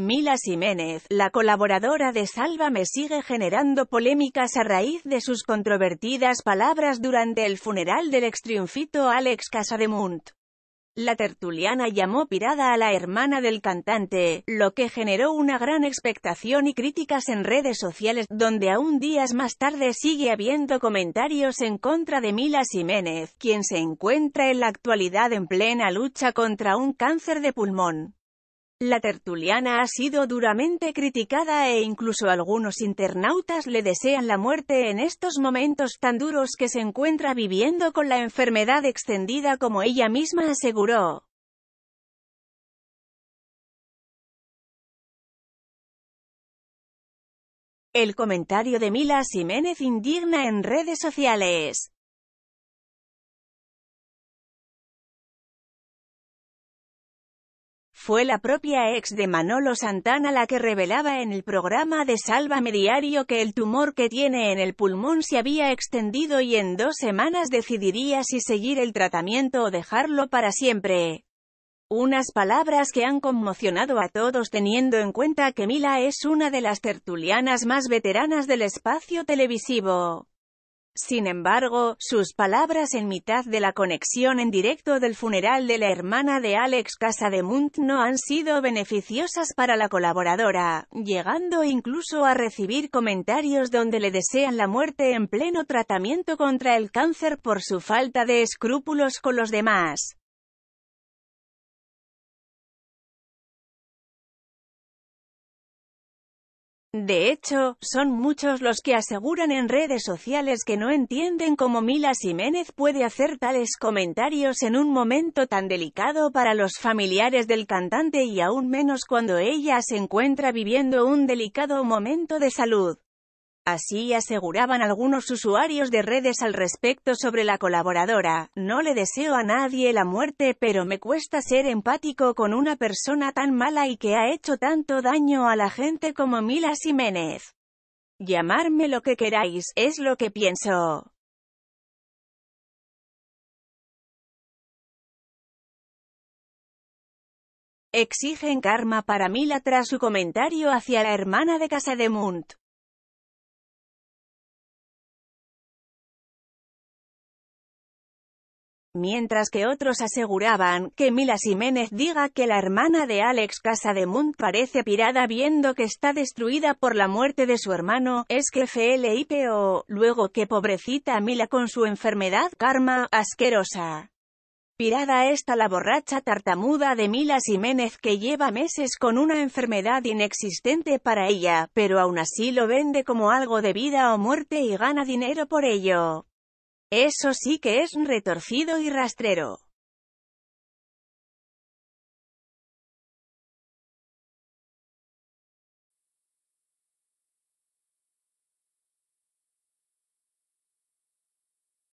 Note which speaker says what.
Speaker 1: Mila Jiménez, la colaboradora de Sálvame sigue generando polémicas a raíz de sus controvertidas palabras durante el funeral del extriunfito Alex Casademunt. La tertuliana llamó pirada a la hermana del cantante, lo que generó una gran expectación y críticas en redes sociales, donde aún días más tarde sigue habiendo comentarios en contra de Mila Jiménez, quien se encuentra en la actualidad en plena lucha contra un cáncer de pulmón. La tertuliana ha sido duramente criticada e incluso algunos internautas le desean la muerte en estos momentos tan duros que se encuentra viviendo con la enfermedad extendida como
Speaker 2: ella misma aseguró. El comentario de Mila Jiménez indigna en redes sociales. Fue la propia ex de Manolo
Speaker 1: Santana la que revelaba en el programa de Sálvame Diario que el tumor que tiene en el pulmón se había extendido y en dos semanas decidiría si seguir el tratamiento o dejarlo para siempre. Unas palabras que han conmocionado a todos teniendo en cuenta que Mila es una de las tertulianas más veteranas del espacio televisivo. Sin embargo, sus palabras en mitad de la conexión en directo del funeral de la hermana de Alex Casademunt no han sido beneficiosas para la colaboradora, llegando incluso a recibir comentarios donde le desean la muerte en pleno tratamiento contra el cáncer por su falta de escrúpulos con los
Speaker 3: demás.
Speaker 1: De hecho, son muchos los que aseguran en redes sociales que no entienden cómo Mila Jiménez puede hacer tales comentarios en un momento tan delicado para los familiares del cantante y aún menos cuando ella se encuentra viviendo un delicado momento de salud. Así aseguraban algunos usuarios de redes al respecto sobre la colaboradora, no le deseo a nadie la muerte pero me cuesta ser empático con una persona tan mala y que ha hecho tanto daño a la gente como Mila Jiménez. Llamarme lo que queráis,
Speaker 3: es
Speaker 2: lo que pienso. Exigen karma para Mila tras su comentario hacia la hermana de Casademunt. mientras que otros
Speaker 1: aseguraban que Mila Jiménez diga que la hermana de Alex Casademunt parece pirada viendo que está destruida por la muerte de su hermano, es que FLIPO, luego que pobrecita Mila con su enfermedad karma asquerosa. Pirada está la borracha tartamuda de Mila Jiménez que lleva meses con una enfermedad inexistente para ella, pero aún así lo vende como algo de vida o muerte y gana dinero por ello. Eso sí que es retorcido y rastrero.